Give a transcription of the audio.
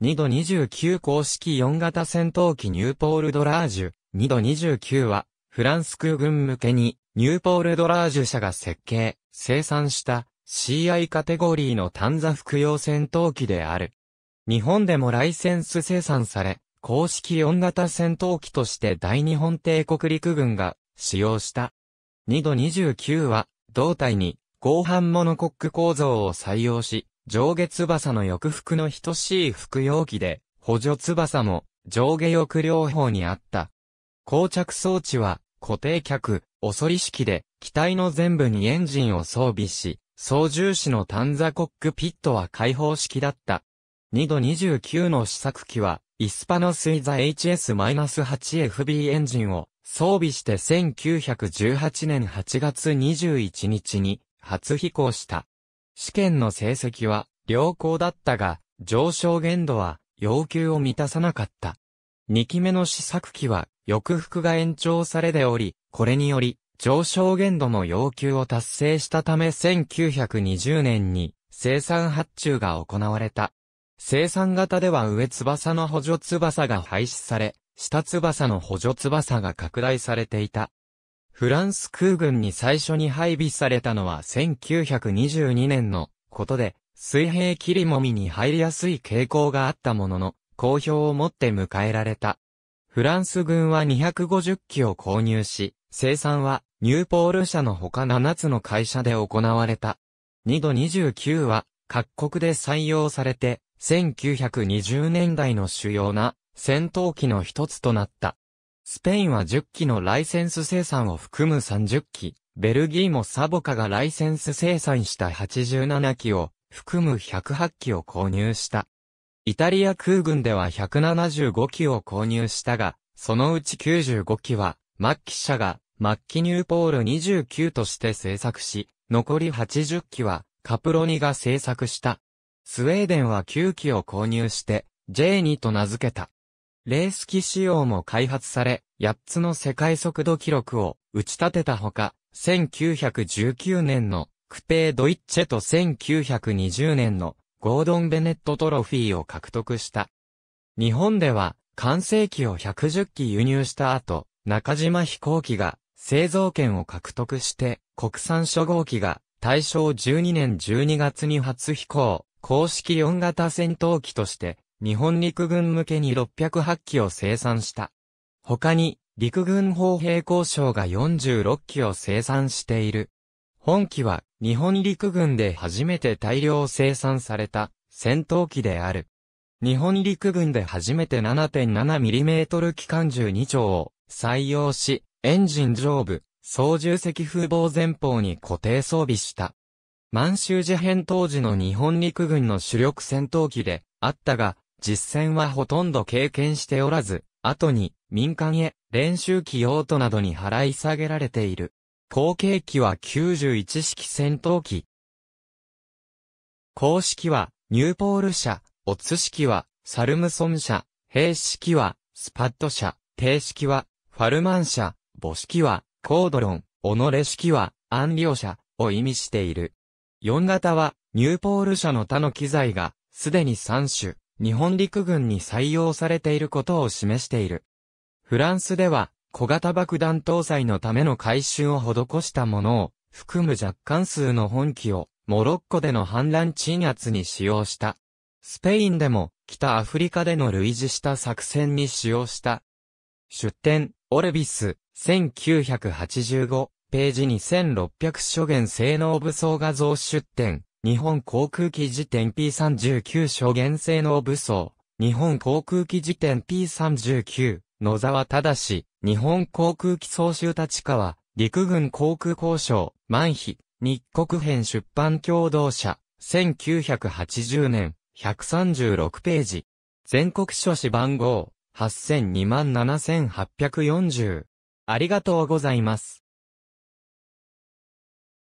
2度29公式4型戦闘機ニューポールドラージュ、2度29は、フランス空軍向けに、ニューポールドラージュ社が設計、生産した CI カテゴリーの単座服用戦闘機である。日本でもライセンス生産され、公式4型戦闘機として大日本帝国陸軍が使用した。2度29は、胴体に、合板モノコック構造を採用し、上下翼の翼服の等しい服用機で、補助翼も上下翼両方にあった。膠着装置は固定脚、おそり式で、機体の全部にエンジンを装備し、操縦士の短座コックピットは開放式だった。2度29の試作機は、イスパノスイザ HS-8FB エンジンを装備して1918年8月21日に初飛行した。試験の成績は良好だったが、上昇限度は要求を満たさなかった。2期目の試作期は抑服が延長されており、これにより上昇限度の要求を達成したため1920年に生産発注が行われた。生産型では上翼の補助翼が廃止され、下翼の補助翼が拡大されていた。フランス空軍に最初に配備されたのは1922年のことで、水平切りもみに入りやすい傾向があったものの、好評を持って迎えられた。フランス軍は250機を購入し、生産はニューポール社の他7つの会社で行われた。2度29は各国で採用されて、1920年代の主要な戦闘機の一つとなった。スペインは10機のライセンス生産を含む30機、ベルギーもサボカがライセンス生産した87機を含む108機を購入した。イタリア空軍では175機を購入したが、そのうち95機は、末期社が、末期ニューポール29として製作し、残り80機は、カプロニが製作した。スウェーデンは9機を購入して、J2 と名付けた。レース機仕様も開発され、8つの世界速度記録を打ち立てたほか、1919年のクペー・ドイッチェと1920年のゴードン・ベネットトロフィーを獲得した。日本では、完成機を110機輸入した後、中島飛行機が製造権を獲得して、国産初号機が大正12年12月に初飛行、公式4型戦闘機として、日本陸軍向けに608機を生産した。他に、陸軍砲兵工廠が46機を生産している。本機は、日本陸軍で初めて大量生産された、戦闘機である。日本陸軍で初めて 7.7mm 機関銃2丁を採用し、エンジン上部、操縦席風防前方に固定装備した。満州事変当時の日本陸軍の主力戦闘機であったが、実戦はほとんど経験しておらず、後に民間へ練習機用途などに払い下げられている。後継機は91式戦闘機。公式はニューポール社、オツ式はサルムソン社、兵式はスパッド社、定式はファルマン社、母式はコードロン、己式はアンリオ社を意味している。4型はニューポール社の他の機材がすでに3種日本陸軍に採用されていることを示している。フランスでは、小型爆弾搭載のための改修を施したものを、含む若干数の本機を、モロッコでの反乱鎮圧に使用した。スペインでも、北アフリカでの類似した作戦に使用した。出典、オレビス、1985、ページ2600諸元性能武装画像出展、日本航空機辞典 P39 諸言性能武装、日本航空機辞典 P39、野沢正、日本航空機総集立川、陸軍航空交渉、万比、日国編出版共同社、1980年、136ページ。全国書士番号、8027840。ありがとうございます。